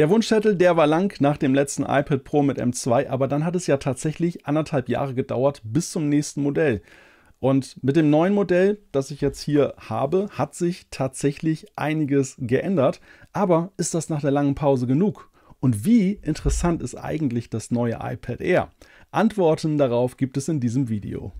Der Wunschzettel, der war lang nach dem letzten iPad Pro mit M2, aber dann hat es ja tatsächlich anderthalb Jahre gedauert bis zum nächsten Modell. Und mit dem neuen Modell, das ich jetzt hier habe, hat sich tatsächlich einiges geändert. Aber ist das nach der langen Pause genug? Und wie interessant ist eigentlich das neue iPad Air? Antworten darauf gibt es in diesem Video.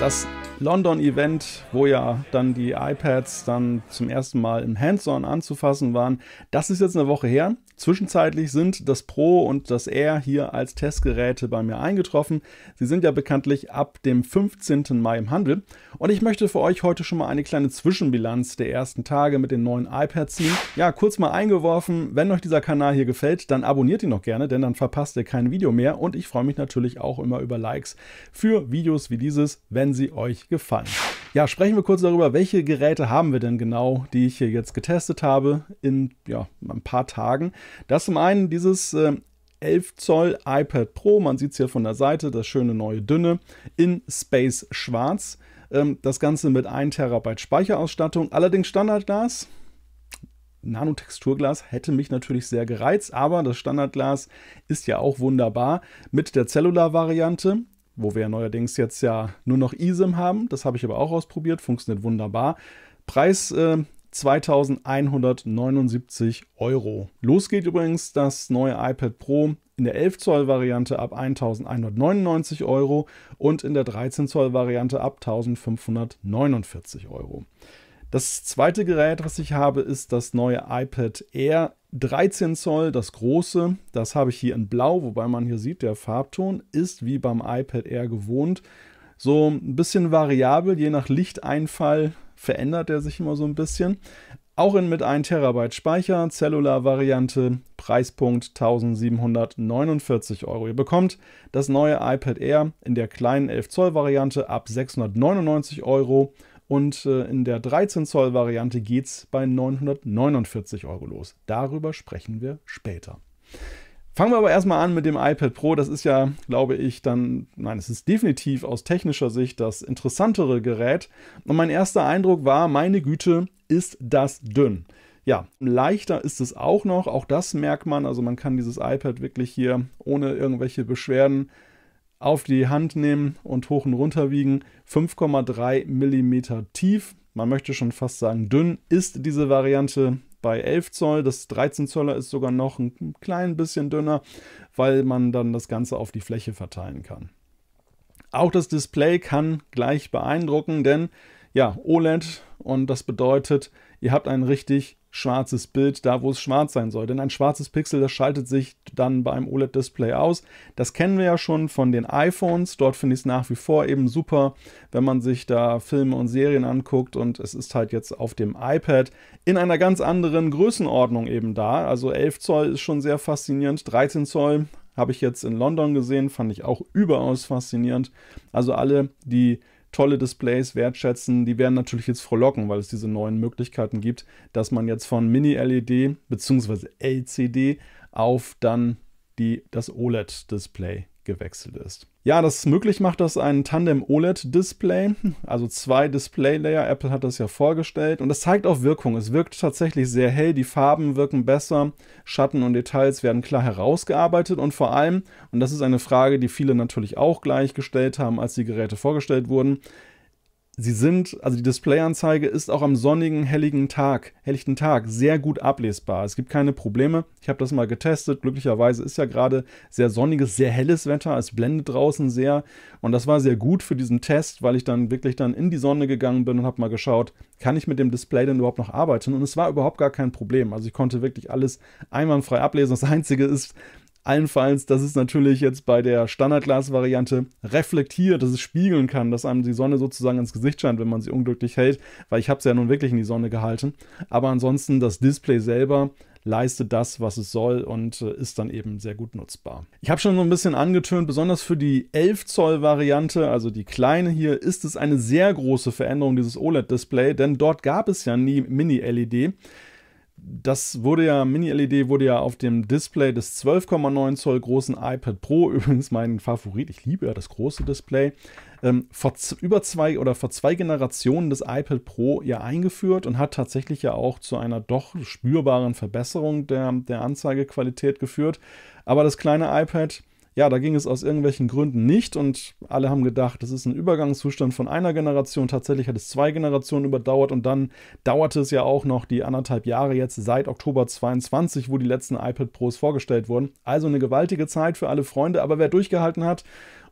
Das London-Event, wo ja dann die iPads dann zum ersten Mal im Hands-on anzufassen waren, das ist jetzt eine Woche her. Zwischenzeitlich sind das Pro und das R hier als Testgeräte bei mir eingetroffen. Sie sind ja bekanntlich ab dem 15. Mai im Handel. Und ich möchte für euch heute schon mal eine kleine Zwischenbilanz der ersten Tage mit den neuen iPads ziehen. Ja, kurz mal eingeworfen, wenn euch dieser Kanal hier gefällt, dann abonniert ihn noch gerne, denn dann verpasst ihr kein Video mehr. Und ich freue mich natürlich auch immer über Likes für Videos wie dieses, wenn sie euch gefallen. Ja, sprechen wir kurz darüber, welche Geräte haben wir denn genau, die ich hier jetzt getestet habe in ja, ein paar Tagen. Das zum einen dieses äh, 11 Zoll iPad Pro, man sieht es hier von der Seite, das schöne neue dünne, in Space Schwarz. Ähm, das Ganze mit 1 Terabyte Speicherausstattung, allerdings Standardglas. Nanotexturglas hätte mich natürlich sehr gereizt, aber das Standardglas ist ja auch wunderbar mit der Cellular-Variante wo wir neuerdings jetzt ja nur noch ESIM haben. Das habe ich aber auch ausprobiert, funktioniert wunderbar. Preis äh, 2179 Euro. Los geht übrigens das neue iPad Pro in der 11 Zoll Variante ab 1199 Euro und in der 13 Zoll Variante ab 1549 Euro. Das zweite Gerät, was ich habe, ist das neue iPad Air 13 Zoll, das große. Das habe ich hier in Blau, wobei man hier sieht, der Farbton ist wie beim iPad Air gewohnt. So ein bisschen variabel, je nach Lichteinfall verändert er sich immer so ein bisschen. Auch in mit 1 Terabyte Speicher, Cellular-Variante, Preispunkt 1749 Euro. Ihr bekommt das neue iPad Air in der kleinen 11 Zoll Variante ab 699 Euro und äh, in der 13-Zoll-Variante geht es bei 949 Euro los. Darüber sprechen wir später. Fangen wir aber erstmal an mit dem iPad Pro. Das ist ja, glaube ich, dann, nein, es ist definitiv aus technischer Sicht das interessantere Gerät. Und mein erster Eindruck war, meine Güte, ist das dünn. Ja, leichter ist es auch noch. Auch das merkt man. Also man kann dieses iPad wirklich hier ohne irgendwelche Beschwerden auf die Hand nehmen und hoch und runter wiegen. 5,3 mm tief, man möchte schon fast sagen dünn, ist diese Variante bei 11 Zoll. Das 13 Zoller ist sogar noch ein klein bisschen dünner, weil man dann das Ganze auf die Fläche verteilen kann. Auch das Display kann gleich beeindrucken, denn ja, OLED und das bedeutet, ihr habt ein richtig schwarzes Bild da, wo es schwarz sein soll. Denn ein schwarzes Pixel, das schaltet sich dann beim OLED-Display aus. Das kennen wir ja schon von den iPhones. Dort finde ich es nach wie vor eben super, wenn man sich da Filme und Serien anguckt. Und es ist halt jetzt auf dem iPad in einer ganz anderen Größenordnung eben da. Also 11 Zoll ist schon sehr faszinierend. 13 Zoll habe ich jetzt in London gesehen, fand ich auch überaus faszinierend. Also alle, die tolle Displays wertschätzen, die werden natürlich jetzt frohlocken, weil es diese neuen Möglichkeiten gibt, dass man jetzt von Mini-LED bzw. LCD auf dann die, das OLED-Display gewechselt ist. Ja, das möglich macht das ein Tandem OLED-Display, also zwei Display-Layer. Apple hat das ja vorgestellt und das zeigt auch Wirkung. Es wirkt tatsächlich sehr hell, die Farben wirken besser, Schatten und Details werden klar herausgearbeitet und vor allem, und das ist eine Frage, die viele natürlich auch gleich gestellt haben, als die Geräte vorgestellt wurden, Sie sind, also die Displayanzeige ist auch am sonnigen, helligen Tag, helllichten Tag sehr gut ablesbar. Es gibt keine Probleme. Ich habe das mal getestet. Glücklicherweise ist ja gerade sehr sonniges, sehr helles Wetter. Es blendet draußen sehr. Und das war sehr gut für diesen Test, weil ich dann wirklich dann in die Sonne gegangen bin und habe mal geschaut, kann ich mit dem Display denn überhaupt noch arbeiten? Und es war überhaupt gar kein Problem. Also ich konnte wirklich alles einwandfrei ablesen. Das Einzige ist, Allenfalls, dass es natürlich jetzt bei der Standardglas-Variante reflektiert, dass es spiegeln kann, dass einem die Sonne sozusagen ins Gesicht scheint, wenn man sie unglücklich hält, weil ich habe sie ja nun wirklich in die Sonne gehalten. Aber ansonsten das Display selber leistet das, was es soll und äh, ist dann eben sehr gut nutzbar. Ich habe schon so ein bisschen angetönt, besonders für die 11 Zoll Variante, also die kleine hier, ist es eine sehr große Veränderung dieses OLED-Display, denn dort gab es ja nie Mini-LED das wurde ja, Mini-LED wurde ja auf dem Display des 12,9 Zoll großen iPad Pro, übrigens mein Favorit, ich liebe ja das große Display, ähm, vor über zwei oder vor zwei Generationen des iPad Pro ja eingeführt und hat tatsächlich ja auch zu einer doch spürbaren Verbesserung der, der Anzeigequalität geführt. Aber das kleine iPad ja, da ging es aus irgendwelchen Gründen nicht und alle haben gedacht, das ist ein Übergangszustand von einer Generation. Tatsächlich hat es zwei Generationen überdauert und dann dauerte es ja auch noch die anderthalb Jahre jetzt seit Oktober 22, wo die letzten iPad Pros vorgestellt wurden. Also eine gewaltige Zeit für alle Freunde, aber wer durchgehalten hat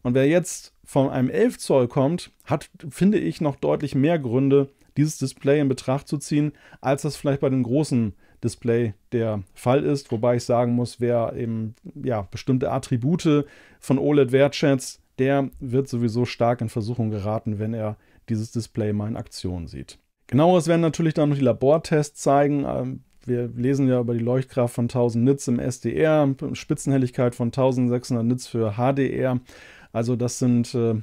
und wer jetzt von einem 11 Zoll kommt, hat, finde ich, noch deutlich mehr Gründe, dieses Display in Betracht zu ziehen, als das vielleicht bei den großen Display der Fall ist. Wobei ich sagen muss, wer eben ja, bestimmte Attribute von OLED wertschätzt, der wird sowieso stark in Versuchung geraten, wenn er dieses Display mal in Aktion sieht. Genaueres werden natürlich dann noch die Labortests zeigen. Ähm, wir lesen ja über die Leuchtkraft von 1000 Nits im SDR, Spitzenhelligkeit von 1600 Nits für HDR. Also das sind äh,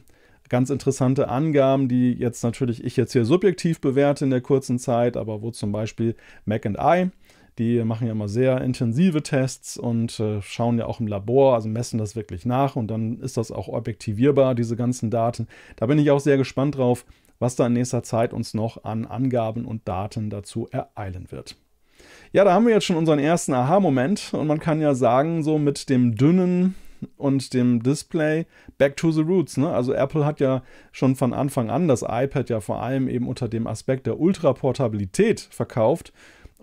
ganz interessante Angaben, die jetzt natürlich ich jetzt hier subjektiv bewerte in der kurzen Zeit, aber wo zum Beispiel Mac and I die machen ja immer sehr intensive Tests und äh, schauen ja auch im Labor, also messen das wirklich nach und dann ist das auch objektivierbar, diese ganzen Daten. Da bin ich auch sehr gespannt drauf, was da in nächster Zeit uns noch an Angaben und Daten dazu ereilen wird. Ja, da haben wir jetzt schon unseren ersten Aha-Moment und man kann ja sagen, so mit dem dünnen und dem Display back to the roots. Ne? Also Apple hat ja schon von Anfang an das iPad ja vor allem eben unter dem Aspekt der Ultraportabilität verkauft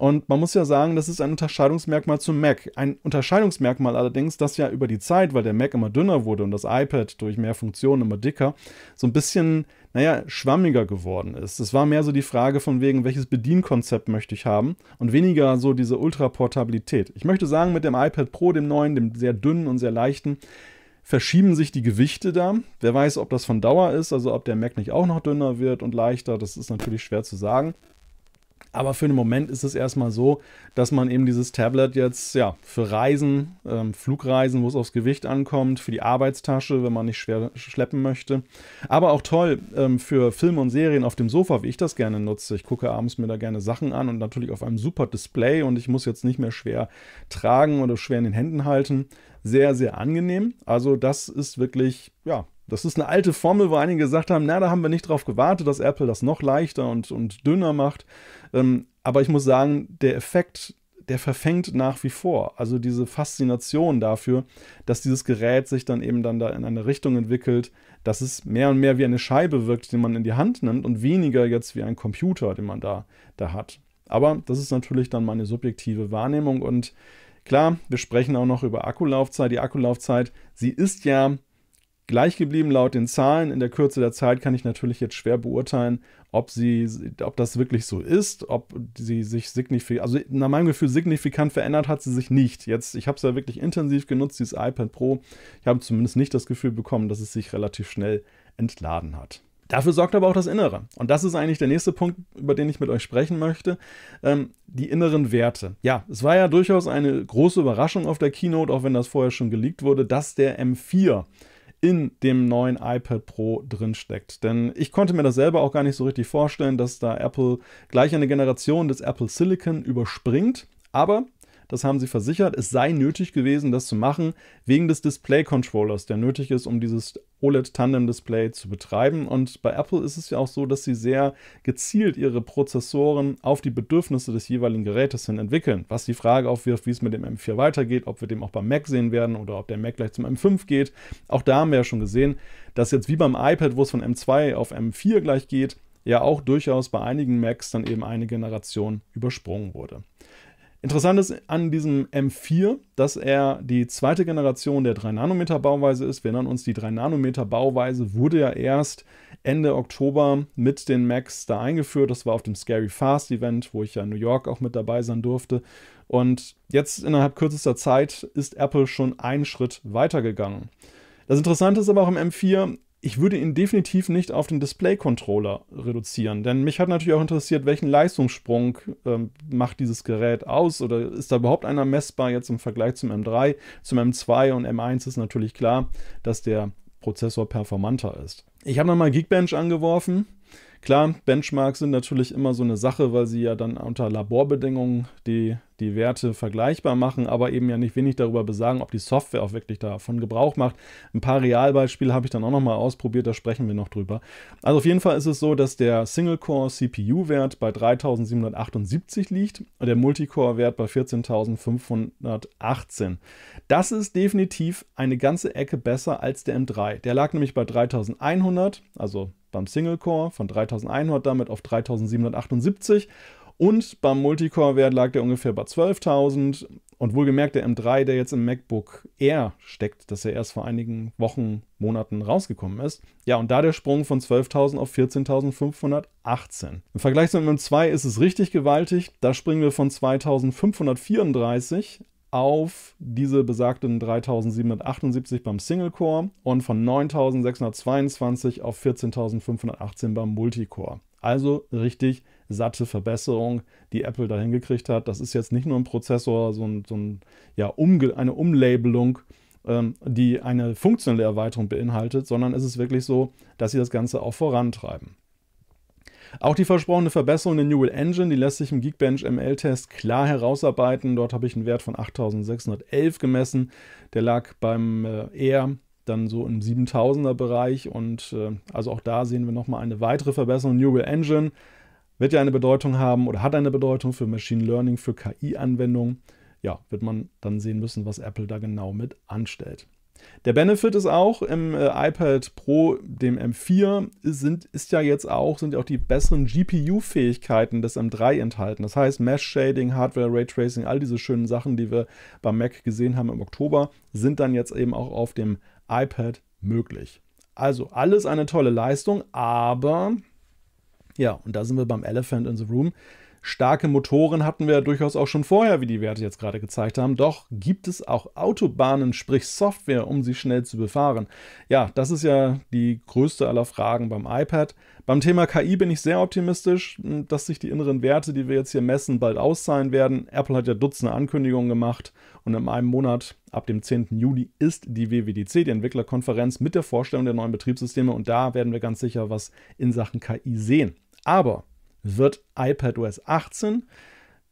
und man muss ja sagen, das ist ein Unterscheidungsmerkmal zum Mac. Ein Unterscheidungsmerkmal allerdings, das ja über die Zeit, weil der Mac immer dünner wurde und das iPad durch mehr Funktionen immer dicker, so ein bisschen, naja, schwammiger geworden ist. Es war mehr so die Frage von wegen, welches Bedienkonzept möchte ich haben und weniger so diese Ultraportabilität. Ich möchte sagen, mit dem iPad Pro, dem neuen, dem sehr dünnen und sehr leichten, verschieben sich die Gewichte da. Wer weiß, ob das von Dauer ist, also ob der Mac nicht auch noch dünner wird und leichter, das ist natürlich schwer zu sagen. Aber für den Moment ist es erstmal so, dass man eben dieses Tablet jetzt ja für Reisen, ähm, Flugreisen, wo es aufs Gewicht ankommt, für die Arbeitstasche, wenn man nicht schwer schleppen möchte. Aber auch toll ähm, für Filme und Serien auf dem Sofa, wie ich das gerne nutze. Ich gucke abends mir da gerne Sachen an und natürlich auf einem super Display und ich muss jetzt nicht mehr schwer tragen oder schwer in den Händen halten. Sehr, sehr angenehm. Also, das ist wirklich, ja, das ist eine alte Formel, wo einige gesagt haben, na, da haben wir nicht drauf gewartet, dass Apple das noch leichter und, und dünner macht. Ähm, aber ich muss sagen, der Effekt, der verfängt nach wie vor. Also diese Faszination dafür, dass dieses Gerät sich dann eben dann da in eine Richtung entwickelt, dass es mehr und mehr wie eine Scheibe wirkt, die man in die Hand nimmt und weniger jetzt wie ein Computer, den man da, da hat. Aber das ist natürlich dann meine subjektive Wahrnehmung und klar, wir sprechen auch noch über Akkulaufzeit. Die Akkulaufzeit, sie ist ja gleich geblieben laut den Zahlen. In der Kürze der Zeit kann ich natürlich jetzt schwer beurteilen, ob, sie, ob das wirklich so ist, ob sie sich signifikant, also nach meinem Gefühl signifikant verändert hat sie sich nicht. Jetzt, ich habe es ja wirklich intensiv genutzt, dieses iPad Pro. Ich habe zumindest nicht das Gefühl bekommen, dass es sich relativ schnell entladen hat. Dafür sorgt aber auch das Innere. Und das ist eigentlich der nächste Punkt, über den ich mit euch sprechen möchte. Ähm, die inneren Werte. Ja, es war ja durchaus eine große Überraschung auf der Keynote, auch wenn das vorher schon geleakt wurde, dass der M4 in dem neuen iPad Pro drin steckt. Denn ich konnte mir das selber auch gar nicht so richtig vorstellen, dass da Apple gleich eine Generation des Apple Silicon überspringt. Aber das haben sie versichert, es sei nötig gewesen, das zu machen, wegen des Display-Controllers, der nötig ist, um dieses OLED-Tandem-Display zu betreiben. Und bei Apple ist es ja auch so, dass sie sehr gezielt ihre Prozessoren auf die Bedürfnisse des jeweiligen Gerätes hin entwickeln. Was die Frage aufwirft, wie es mit dem M4 weitergeht, ob wir dem auch beim Mac sehen werden oder ob der Mac gleich zum M5 geht. Auch da haben wir ja schon gesehen, dass jetzt wie beim iPad, wo es von M2 auf M4 gleich geht, ja auch durchaus bei einigen Macs dann eben eine Generation übersprungen wurde. Interessant ist an diesem M4, dass er die zweite Generation der 3-Nanometer-Bauweise ist. Wir erinnern uns, die 3-Nanometer-Bauweise wurde ja erst Ende Oktober mit den Macs da eingeführt. Das war auf dem Scary Fast Event, wo ich ja in New York auch mit dabei sein durfte. Und jetzt innerhalb kürzester Zeit ist Apple schon einen Schritt weitergegangen. Das Interessante ist aber auch im M4, ich würde ihn definitiv nicht auf den Display-Controller reduzieren, denn mich hat natürlich auch interessiert, welchen Leistungssprung ähm, macht dieses Gerät aus oder ist da überhaupt einer messbar jetzt im Vergleich zum M3, zum M2 und M1 ist natürlich klar, dass der Prozessor performanter ist. Ich habe nochmal Geekbench angeworfen. Klar, Benchmarks sind natürlich immer so eine Sache, weil sie ja dann unter Laborbedingungen die die Werte vergleichbar machen, aber eben ja nicht wenig darüber besagen, ob die Software auch wirklich davon Gebrauch macht. Ein paar Realbeispiele habe ich dann auch nochmal ausprobiert, da sprechen wir noch drüber. Also auf jeden Fall ist es so, dass der Single-Core-CPU-Wert bei 3778 liegt, der Multicore-Wert bei 14518. Das ist definitiv eine ganze Ecke besser als der M3. Der lag nämlich bei 3100, also beim Single-Core von 3100 damit auf 3778 und beim Multicore-Wert lag der ungefähr bei 12.000. Und wohlgemerkt, der M3, der jetzt im MacBook Air steckt, dass er erst vor einigen Wochen, Monaten rausgekommen ist. Ja, und da der Sprung von 12.000 auf 14.518. Im Vergleich zum M2 ist es richtig gewaltig. Da springen wir von 2.534 auf diese besagten 3778 beim Single Core und von 9622 auf 14518 beim Multicore. Also richtig gewaltig satte Verbesserung, die Apple da hingekriegt hat. Das ist jetzt nicht nur ein Prozessor, so, ein, so ein, ja, umge eine Umlabelung, ähm, die eine funktionelle Erweiterung beinhaltet, sondern es ist wirklich so, dass sie das Ganze auch vorantreiben. Auch die versprochene Verbesserung der Neural Engine, die lässt sich im Geekbench ML-Test klar herausarbeiten. Dort habe ich einen Wert von 8611 gemessen. Der lag beim äh, R dann so im 7000er Bereich und äh, also auch da sehen wir nochmal eine weitere Verbesserung Neural Engine wird ja eine Bedeutung haben oder hat eine Bedeutung für Machine Learning, für KI-Anwendungen. Ja, wird man dann sehen müssen, was Apple da genau mit anstellt. Der Benefit ist auch im äh, iPad Pro, dem M4, sind, ist ja jetzt auch, sind ja auch die besseren GPU-Fähigkeiten des M3 enthalten. Das heißt, Mesh-Shading, Hardware, Raytracing, all diese schönen Sachen, die wir beim Mac gesehen haben im Oktober, sind dann jetzt eben auch auf dem iPad möglich. Also alles eine tolle Leistung, aber ja, und da sind wir beim Elephant in the Room. Starke Motoren hatten wir ja durchaus auch schon vorher, wie die Werte jetzt gerade gezeigt haben. Doch gibt es auch Autobahnen, sprich Software, um sie schnell zu befahren? Ja, das ist ja die größte aller Fragen beim iPad. Beim Thema KI bin ich sehr optimistisch, hm, dass sich die inneren Werte, die wir jetzt hier messen, bald auszahlen werden. Apple hat ja Dutzende Ankündigungen gemacht und in einem Monat, ab dem 10. Juli, ist die WWDC, die Entwicklerkonferenz, mit der Vorstellung der neuen Betriebssysteme und da werden wir ganz sicher was in Sachen KI sehen. Aber wird iPadOS 18,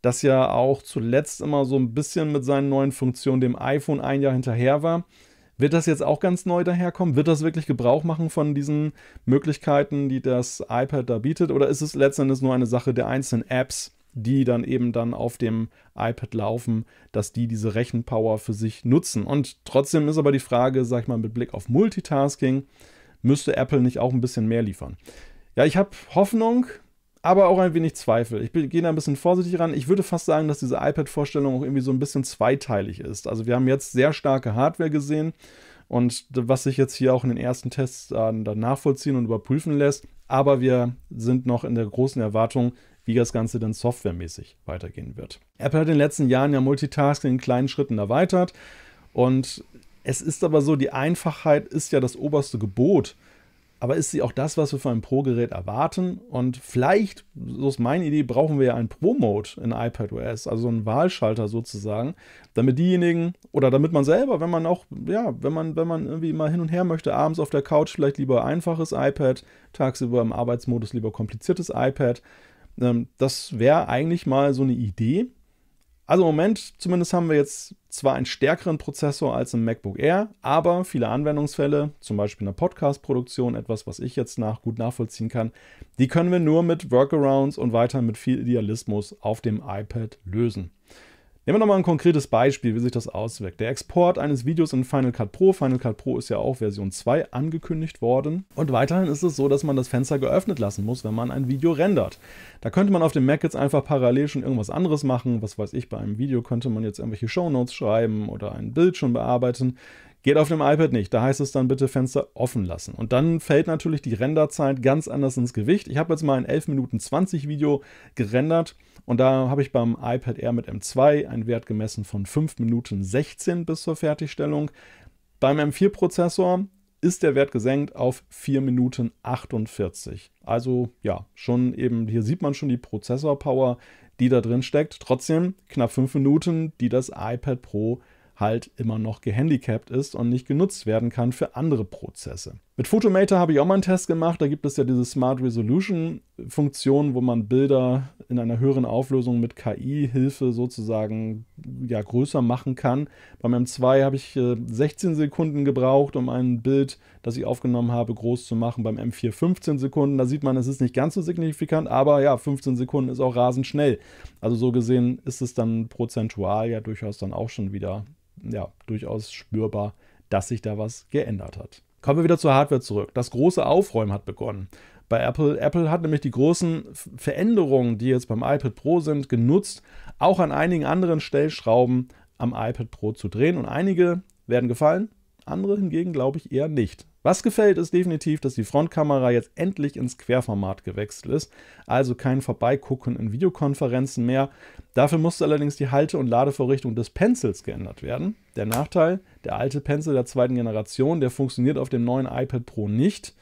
das ja auch zuletzt immer so ein bisschen mit seinen neuen Funktionen dem iPhone ein Jahr hinterher war, wird das jetzt auch ganz neu daherkommen? Wird das wirklich Gebrauch machen von diesen Möglichkeiten, die das iPad da bietet? Oder ist es letztendlich nur eine Sache der einzelnen Apps, die dann eben dann auf dem iPad laufen, dass die diese Rechenpower für sich nutzen? Und trotzdem ist aber die Frage, sag ich mal, mit Blick auf Multitasking, müsste Apple nicht auch ein bisschen mehr liefern? ja, ich habe Hoffnung, aber auch ein wenig Zweifel. Ich gehe da ein bisschen vorsichtig ran. Ich würde fast sagen, dass diese iPad-Vorstellung auch irgendwie so ein bisschen zweiteilig ist. Also wir haben jetzt sehr starke Hardware gesehen und was sich jetzt hier auch in den ersten Tests dann, dann nachvollziehen und überprüfen lässt. Aber wir sind noch in der großen Erwartung, wie das Ganze dann softwaremäßig weitergehen wird. Apple hat in den letzten Jahren ja Multitasking in kleinen Schritten erweitert und es ist aber so, die Einfachheit ist ja das oberste Gebot aber ist sie auch das, was wir von einem Pro-Gerät erwarten? Und vielleicht, so ist meine Idee, brauchen wir ja einen Pro-Mode in iPadOS, also einen Wahlschalter sozusagen, damit diejenigen oder damit man selber, wenn man auch, ja, wenn man, wenn man irgendwie mal hin und her möchte, abends auf der Couch vielleicht lieber einfaches iPad, tagsüber im Arbeitsmodus lieber kompliziertes iPad. Ähm, das wäre eigentlich mal so eine Idee. Also im Moment, zumindest haben wir jetzt zwar einen stärkeren Prozessor als im MacBook Air, aber viele Anwendungsfälle, zum Beispiel in der Podcast-Produktion, etwas, was ich jetzt nach, gut nachvollziehen kann, die können wir nur mit Workarounds und weiter mit viel Idealismus auf dem iPad lösen. Nehmen wir nochmal ein konkretes Beispiel, wie sich das auswirkt. Der Export eines Videos in Final Cut Pro. Final Cut Pro ist ja auch Version 2 angekündigt worden. Und weiterhin ist es so, dass man das Fenster geöffnet lassen muss, wenn man ein Video rendert. Da könnte man auf dem Mac jetzt einfach parallel schon irgendwas anderes machen. Was weiß ich, bei einem Video könnte man jetzt irgendwelche Shownotes schreiben oder ein Bild schon bearbeiten. Geht auf dem iPad nicht. Da heißt es dann bitte Fenster offen lassen. Und dann fällt natürlich die Renderzeit ganz anders ins Gewicht. Ich habe jetzt mal ein 11 Minuten 20 Video gerendert und da habe ich beim iPad Air mit M2 einen Wert gemessen von 5 Minuten 16 bis zur Fertigstellung. Beim M4-Prozessor ist der Wert gesenkt auf 4 Minuten 48. Also ja, schon eben, hier sieht man schon die Prozessor-Power, die da drin steckt. Trotzdem knapp 5 Minuten, die das iPad Pro halt immer noch gehandicapt ist und nicht genutzt werden kann für andere Prozesse. Mit Photomator habe ich auch mal einen Test gemacht. Da gibt es ja diese Smart Resolution Funktion, wo man Bilder in einer höheren Auflösung mit KI-Hilfe sozusagen ja, größer machen kann. Beim M2 habe ich 16 äh, Sekunden gebraucht, um ein Bild, das ich aufgenommen habe, groß zu machen. Beim M4 15 Sekunden. Da sieht man, es ist nicht ganz so signifikant, aber ja, 15 Sekunden ist auch rasend schnell. Also so gesehen ist es dann prozentual ja durchaus dann auch schon wieder ja, durchaus spürbar, dass sich da was geändert hat. Kommen wir wieder zur Hardware zurück. Das große Aufräumen hat begonnen bei Apple. Apple hat nämlich die großen Veränderungen, die jetzt beim iPad Pro sind, genutzt, auch an einigen anderen Stellschrauben am iPad Pro zu drehen. Und einige werden gefallen, andere hingegen glaube ich eher nicht. Was gefällt, ist definitiv, dass die Frontkamera jetzt endlich ins Querformat gewechselt ist, also kein Vorbeigucken in Videokonferenzen mehr. Dafür musste allerdings die Halte- und Ladevorrichtung des Pencils geändert werden. Der Nachteil, der alte Pencil der zweiten Generation, der funktioniert auf dem neuen iPad Pro nicht.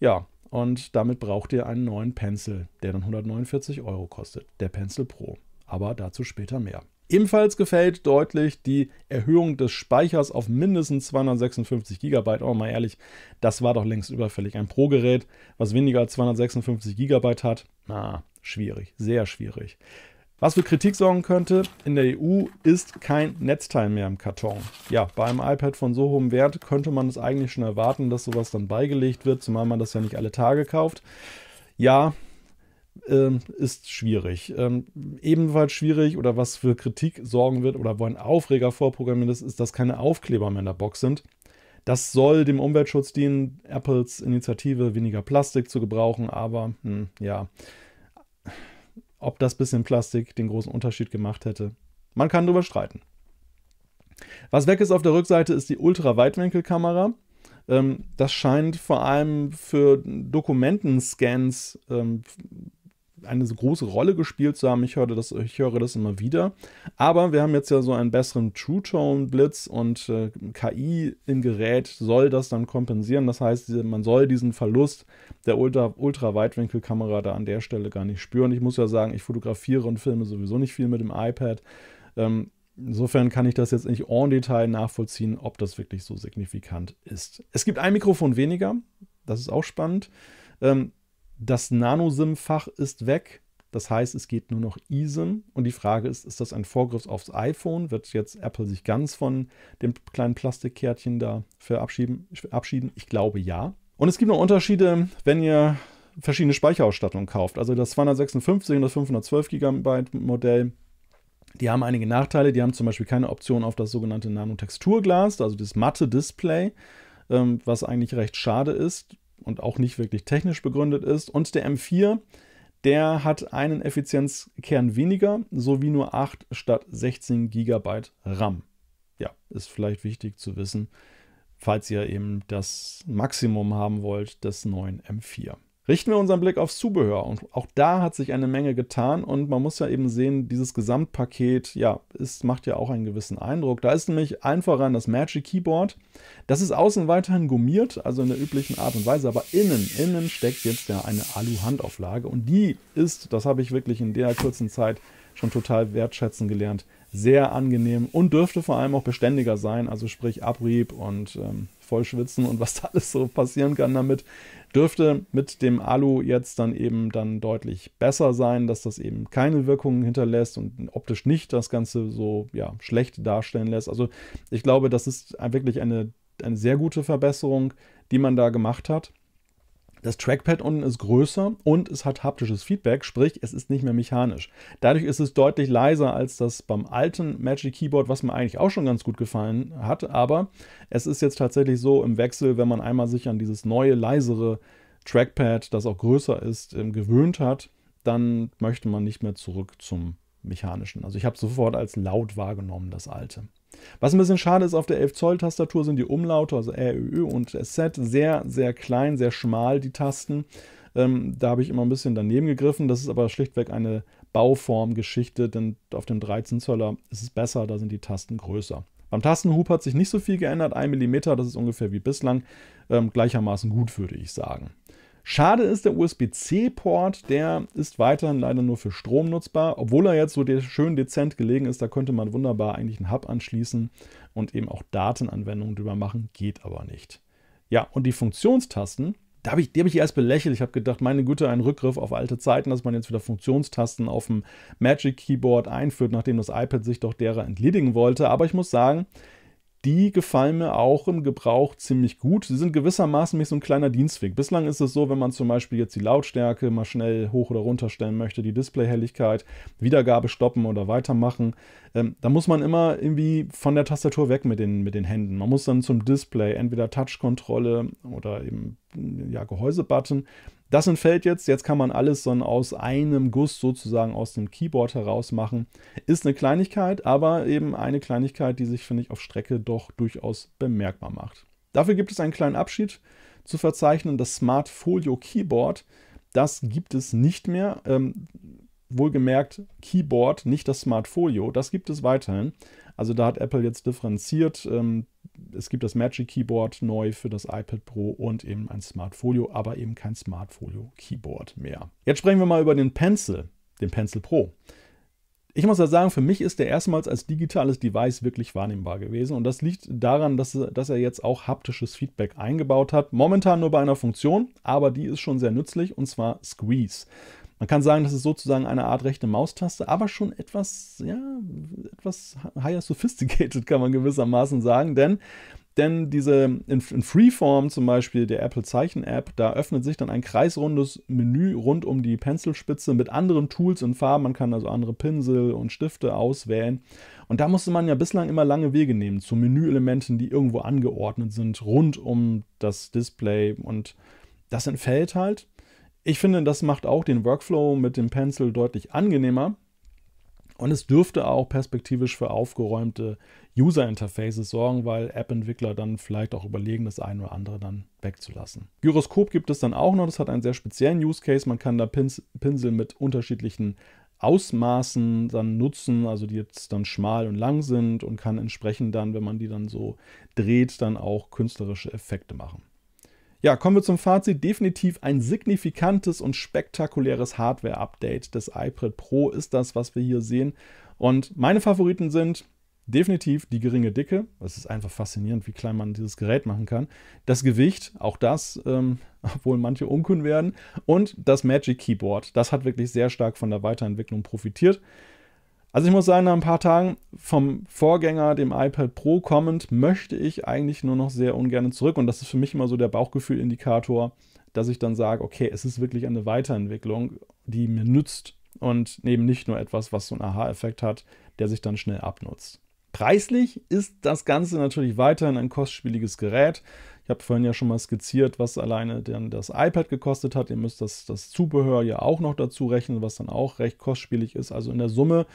Ja, und damit braucht ihr einen neuen Pencil, der dann 149 Euro kostet, der Pencil Pro. Aber dazu später mehr. Ebenfalls gefällt deutlich die Erhöhung des Speichers auf mindestens 256 GB. Oh, mal ehrlich, das war doch längst überfällig. Ein Pro-Gerät, was weniger als 256 GB hat, na, schwierig, sehr schwierig. Was für Kritik sorgen könnte, in der EU ist kein Netzteil mehr im Karton. Ja, bei einem iPad von so hohem Wert könnte man es eigentlich schon erwarten, dass sowas dann beigelegt wird, zumal man das ja nicht alle Tage kauft. Ja, ähm, ist schwierig. Ähm, ebenfalls schwierig oder was für Kritik sorgen wird oder wo ein Aufreger vorprogrammiert ist, ist, dass keine Aufkleber mehr in der Box sind. Das soll dem Umweltschutz dienen, Apples Initiative weniger Plastik zu gebrauchen, aber hm, ja, ob das bisschen Plastik den großen Unterschied gemacht hätte, man kann darüber streiten. Was weg ist auf der Rückseite ist die Ultra-Weitwinkelkamera. Ähm, das scheint vor allem für Dokumentenscans ähm, eine so große Rolle gespielt zu haben. Ich höre das, ich höre das immer wieder. Aber wir haben jetzt ja so einen besseren True Tone Blitz und äh, KI im Gerät soll das dann kompensieren. Das heißt, man soll diesen Verlust der Ultra, Ultra Weitwinkelkamera da an der Stelle gar nicht spüren. Ich muss ja sagen, ich fotografiere und filme sowieso nicht viel mit dem iPad. Ähm, Insofern kann ich das jetzt nicht en Detail nachvollziehen, ob das wirklich so signifikant ist. Es gibt ein Mikrofon weniger, das ist auch spannend. Ähm, das Nano-SIM-Fach ist weg. Das heißt, es geht nur noch eSIM. Und die Frage ist, ist das ein Vorgriff aufs iPhone? Wird jetzt Apple sich ganz von dem kleinen Plastikkärtchen da verabschieden? Ich glaube ja. Und es gibt noch Unterschiede, wenn ihr verschiedene Speicherausstattungen kauft. Also das 256 und das 512 GB Modell, die haben einige Nachteile. Die haben zum Beispiel keine Option auf das sogenannte Nanotexturglas, also das matte Display, ähm, was eigentlich recht schade ist und auch nicht wirklich technisch begründet ist. Und der M4, der hat einen Effizienzkern weniger sowie nur 8 statt 16 GB RAM. Ja, ist vielleicht wichtig zu wissen, falls ihr eben das Maximum haben wollt des neuen M4. Richten wir unseren Blick aufs Zubehör. Und auch da hat sich eine Menge getan. Und man muss ja eben sehen, dieses Gesamtpaket, ja, ist, macht ja auch einen gewissen Eindruck. Da ist nämlich allen voran das Magic Keyboard. Das ist außen weiterhin gummiert, also in der üblichen Art und Weise. Aber innen, innen steckt jetzt ja eine Alu-Handauflage. Und die ist, das habe ich wirklich in der kurzen Zeit schon total wertschätzen gelernt, sehr angenehm und dürfte vor allem auch beständiger sein, also sprich Abrieb und ähm, Vollschwitzen und was da alles so passieren kann damit, dürfte mit dem Alu jetzt dann eben dann deutlich besser sein, dass das eben keine Wirkungen hinterlässt und optisch nicht das Ganze so ja, schlecht darstellen lässt. Also ich glaube, das ist wirklich eine, eine sehr gute Verbesserung, die man da gemacht hat. Das Trackpad unten ist größer und es hat haptisches Feedback, sprich es ist nicht mehr mechanisch. Dadurch ist es deutlich leiser als das beim alten Magic Keyboard, was mir eigentlich auch schon ganz gut gefallen hat, aber es ist jetzt tatsächlich so im Wechsel, wenn man einmal sich an dieses neue, leisere Trackpad, das auch größer ist, ähm, gewöhnt hat, dann möchte man nicht mehr zurück zum mechanischen. Also ich habe sofort als laut wahrgenommen das alte. Was ein bisschen schade ist, auf der 11 Zoll Tastatur sind die Umlaute, also R, Ö, Ö und SZ, sehr, sehr klein, sehr schmal die Tasten. Ähm, da habe ich immer ein bisschen daneben gegriffen. Das ist aber schlichtweg eine Bauformgeschichte, denn auf dem 13 Zöller ist es besser, da sind die Tasten größer. Beim Tastenhub hat sich nicht so viel geändert, 1 mm, das ist ungefähr wie bislang, ähm, gleichermaßen gut würde ich sagen. Schade ist der USB-C-Port, der ist weiterhin leider nur für Strom nutzbar, obwohl er jetzt so schön dezent gelegen ist, da könnte man wunderbar eigentlich einen Hub anschließen und eben auch Datenanwendungen drüber machen, geht aber nicht. Ja, und die Funktionstasten, da hab ich, die habe ich erst belächelt. Ich habe gedacht, meine Güte, ein Rückgriff auf alte Zeiten, dass man jetzt wieder Funktionstasten auf dem Magic Keyboard einführt, nachdem das iPad sich doch derer entledigen wollte. Aber ich muss sagen, die gefallen mir auch im Gebrauch ziemlich gut. Sie sind gewissermaßen wie so ein kleiner Dienstweg. Bislang ist es so, wenn man zum Beispiel jetzt die Lautstärke mal schnell hoch oder runter stellen möchte, die Displayhelligkeit, Wiedergabe stoppen oder weitermachen, ähm, da muss man immer irgendwie von der Tastatur weg mit den, mit den Händen. Man muss dann zum Display entweder Touchkontrolle oder eben ja, Gehäusebutton das entfällt jetzt, jetzt kann man alles dann aus einem Guss sozusagen aus dem Keyboard heraus machen. Ist eine Kleinigkeit, aber eben eine Kleinigkeit, die sich, finde ich, auf Strecke doch durchaus bemerkbar macht. Dafür gibt es einen kleinen Abschied zu verzeichnen, das Smart Folio Keyboard. Das gibt es nicht mehr. Ähm, wohlgemerkt Keyboard, nicht das Smart Folio. Das gibt es weiterhin. Also da hat Apple jetzt differenziert. Ähm, es gibt das Magic Keyboard neu für das iPad Pro und eben ein Smartfolio, aber eben kein Smartfolio Keyboard mehr. Jetzt sprechen wir mal über den Pencil, den Pencil Pro. Ich muss ja sagen, für mich ist der erstmals als digitales Device wirklich wahrnehmbar gewesen. Und das liegt daran, dass, dass, er jetzt auch haptisches Feedback eingebaut hat. Momentan nur bei einer Funktion, aber die ist schon sehr nützlich, und zwar Squeeze. Man kann sagen, das ist sozusagen eine Art rechte Maustaste, aber schon etwas, ja, etwas higher sophisticated, kann man gewissermaßen sagen, denn denn diese in, in, Freeform zum Beispiel der Apple Zeichen App, da öffnet sich dann ein kreisrundes Menü rund um die Pencilspitze mit anderen Tools und Farben. Man kann also andere Pinsel und Stifte auswählen. Und da musste man ja bislang immer lange Wege nehmen zu Menüelementen, die irgendwo angeordnet sind rund um das Display. Und das entfällt halt ich finde, das macht auch den Workflow mit dem Pencil deutlich angenehmer. Und es dürfte auch perspektivisch für aufgeräumte User-Interfaces sorgen, weil App-Entwickler dann vielleicht auch überlegen, das eine oder andere dann wegzulassen. Gyroskop gibt es dann auch noch. Das hat einen sehr speziellen Use-Case. Man kann da Pinsel mit unterschiedlichen Ausmaßen dann nutzen, also die jetzt dann schmal und lang sind und kann entsprechend dann, wenn man die dann so dreht, dann auch künstlerische Effekte machen. Ja, kommen wir zum Fazit. Definitiv ein signifikantes und spektakuläres Hardware-Update des iPad Pro ist das, was wir hier sehen. Und meine Favoriten sind definitiv die geringe Dicke. Es ist einfach faszinierend, wie klein man dieses Gerät machen kann. Das Gewicht, auch das, ähm, obwohl manche unkund werden. Und das Magic Keyboard. Das hat wirklich sehr stark von der Weiterentwicklung profitiert. Also ich muss sagen, nach ein paar Tagen vom Vorgänger, dem iPad Pro kommend, möchte ich eigentlich nur noch sehr ungern zurück. Und das ist für mich immer so der Bauchgefühlindikator, dass ich dann sage, okay, es ist wirklich eine Weiterentwicklung, die mir nützt und eben nicht nur etwas, was so einen Aha-Effekt hat, der sich dann schnell abnutzt. Preislich ist das Ganze natürlich weiterhin ein kostspieliges Gerät. Ich habe vorhin ja schon mal skizziert, was alleine dann das iPad gekostet hat. Ihr müsst das, das Zubehör ja auch noch dazu rechnen, was dann auch recht kostspielig ist. Also in der Summe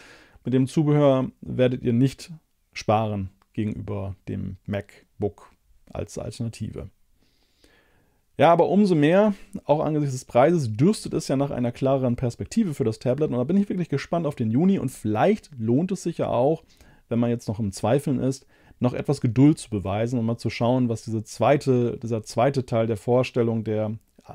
mit dem Zubehör werdet ihr nicht sparen gegenüber dem MacBook als Alternative. Ja, aber umso mehr, auch angesichts des Preises, dürstet es ja nach einer klareren Perspektive für das Tablet. Und da bin ich wirklich gespannt auf den Juni. Und vielleicht lohnt es sich ja auch, wenn man jetzt noch im Zweifeln ist, noch etwas Geduld zu beweisen und mal zu schauen, was diese zweite, dieser zweite Teil der Vorstellung der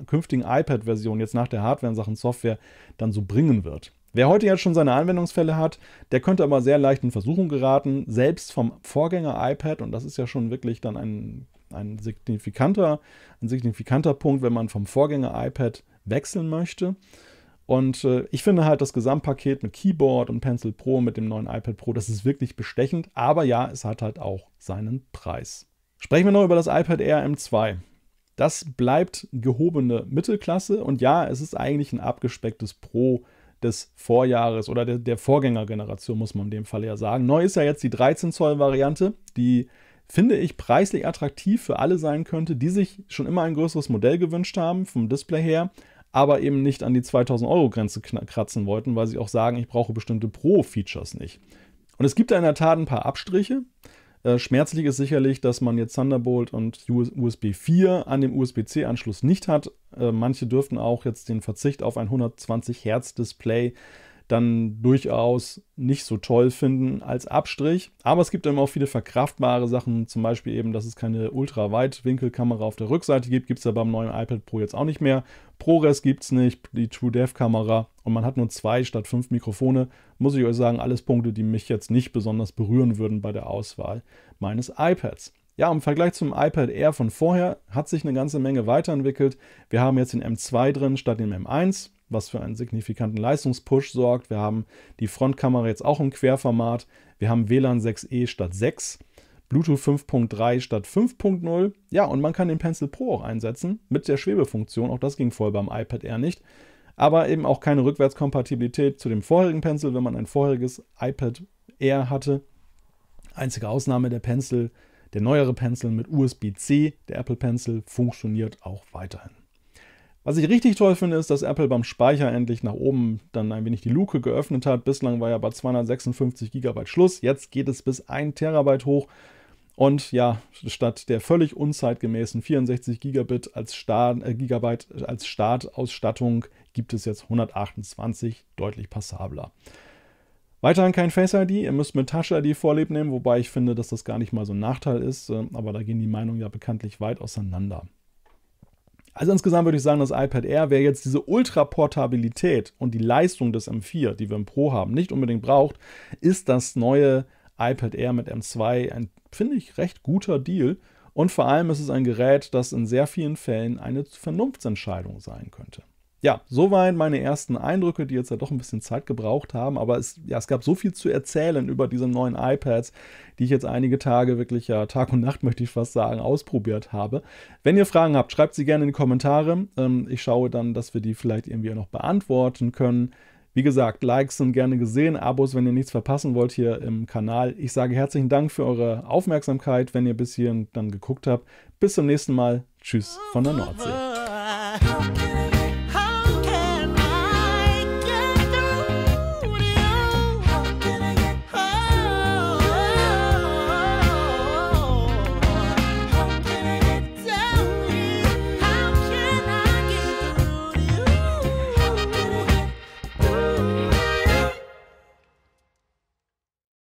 künftigen iPad-Version jetzt nach der Hardware in Sachen Software dann so bringen wird. Wer heute jetzt schon seine Anwendungsfälle hat, der könnte aber sehr leicht in Versuchung geraten, selbst vom Vorgänger iPad, und das ist ja schon wirklich dann ein, ein, signifikanter, ein signifikanter Punkt, wenn man vom Vorgänger iPad wechseln möchte. Und äh, ich finde halt das Gesamtpaket mit Keyboard und Pencil Pro mit dem neuen iPad Pro, das ist wirklich bestechend, aber ja, es hat halt auch seinen Preis. Sprechen wir noch über das iPad Air M2. Das bleibt gehobene Mittelklasse und ja, es ist eigentlich ein abgespecktes Pro des Vorjahres oder der, der Vorgängergeneration, muss man in dem Fall ja sagen. Neu ist ja jetzt die 13 Zoll Variante, die finde ich preislich attraktiv für alle sein könnte, die sich schon immer ein größeres Modell gewünscht haben, vom Display her, aber eben nicht an die 2000 Euro Grenze kratzen wollten, weil sie auch sagen, ich brauche bestimmte Pro-Features nicht. Und es gibt da in der Tat ein paar Abstriche. Äh, schmerzlich ist sicherlich, dass man jetzt Thunderbolt und USB 4 an dem USB-C-Anschluss nicht hat. Äh, manche dürften auch jetzt den Verzicht auf ein 120 Hertz Display dann durchaus nicht so toll finden als Abstrich. Aber es gibt eben auch viele verkraftbare Sachen, zum Beispiel eben, dass es keine Ultraweitwinkelkamera auf der Rückseite gibt, gibt es ja beim neuen iPad Pro jetzt auch nicht mehr. ProRes gibt es nicht, die truedev kamera und man hat nur zwei statt fünf Mikrofone. Muss ich euch sagen, alles Punkte, die mich jetzt nicht besonders berühren würden bei der Auswahl meines iPads. Ja, im Vergleich zum iPad Air von vorher hat sich eine ganze Menge weiterentwickelt. Wir haben jetzt den M2 drin statt dem M1, was für einen signifikanten Leistungspush sorgt. Wir haben die Frontkamera jetzt auch im Querformat. Wir haben WLAN 6E statt 6, Bluetooth 5.3 statt 5.0. Ja, und man kann den Pencil Pro auch einsetzen mit der Schwebefunktion. Auch das ging voll beim iPad Air nicht. Aber eben auch keine Rückwärtskompatibilität zu dem vorherigen Pencil, wenn man ein vorheriges iPad Air hatte. Einzige Ausnahme der Pencil der neuere Pencil mit USB-C, der Apple Pencil, funktioniert auch weiterhin. Was ich richtig toll finde, ist, dass Apple beim Speicher endlich nach oben dann ein wenig die Luke geöffnet hat. Bislang war ja bei 256 GB Schluss, jetzt geht es bis 1 Terabyte hoch. Und ja, statt der völlig unzeitgemäßen 64 Gigabit als Start, äh, Gigabyte äh, als Startausstattung gibt es jetzt 128, deutlich passabler. Weiterhin kein Face ID, ihr müsst mit Touch ID Vorlieb nehmen, wobei ich finde, dass das gar nicht mal so ein Nachteil ist, äh, aber da gehen die Meinungen ja bekanntlich weit auseinander. Also insgesamt würde ich sagen, das iPad Air, wer jetzt diese Ultra-Portabilität und die Leistung des M4, die wir im Pro haben, nicht unbedingt braucht, ist das neue iPad Air mit M2 ein, finde ich, recht guter Deal. Und vor allem ist es ein Gerät, das in sehr vielen Fällen eine Vernunftsentscheidung sein könnte ja, so soweit meine ersten Eindrücke, die jetzt ja doch ein bisschen Zeit gebraucht haben, aber es, ja, es gab so viel zu erzählen über diese neuen iPads, die ich jetzt einige Tage wirklich ja Tag und Nacht, möchte ich fast sagen, ausprobiert habe. Wenn ihr Fragen habt, schreibt sie gerne in die Kommentare. Ähm, ich schaue dann, dass wir die vielleicht irgendwie noch beantworten können. Wie gesagt, Likes sind gerne gesehen, Abos, wenn ihr nichts verpassen wollt hier im Kanal. Ich sage herzlichen Dank für eure Aufmerksamkeit, wenn ihr bis hierhin dann geguckt habt. Bis zum nächsten Mal. Tschüss von der Nordsee.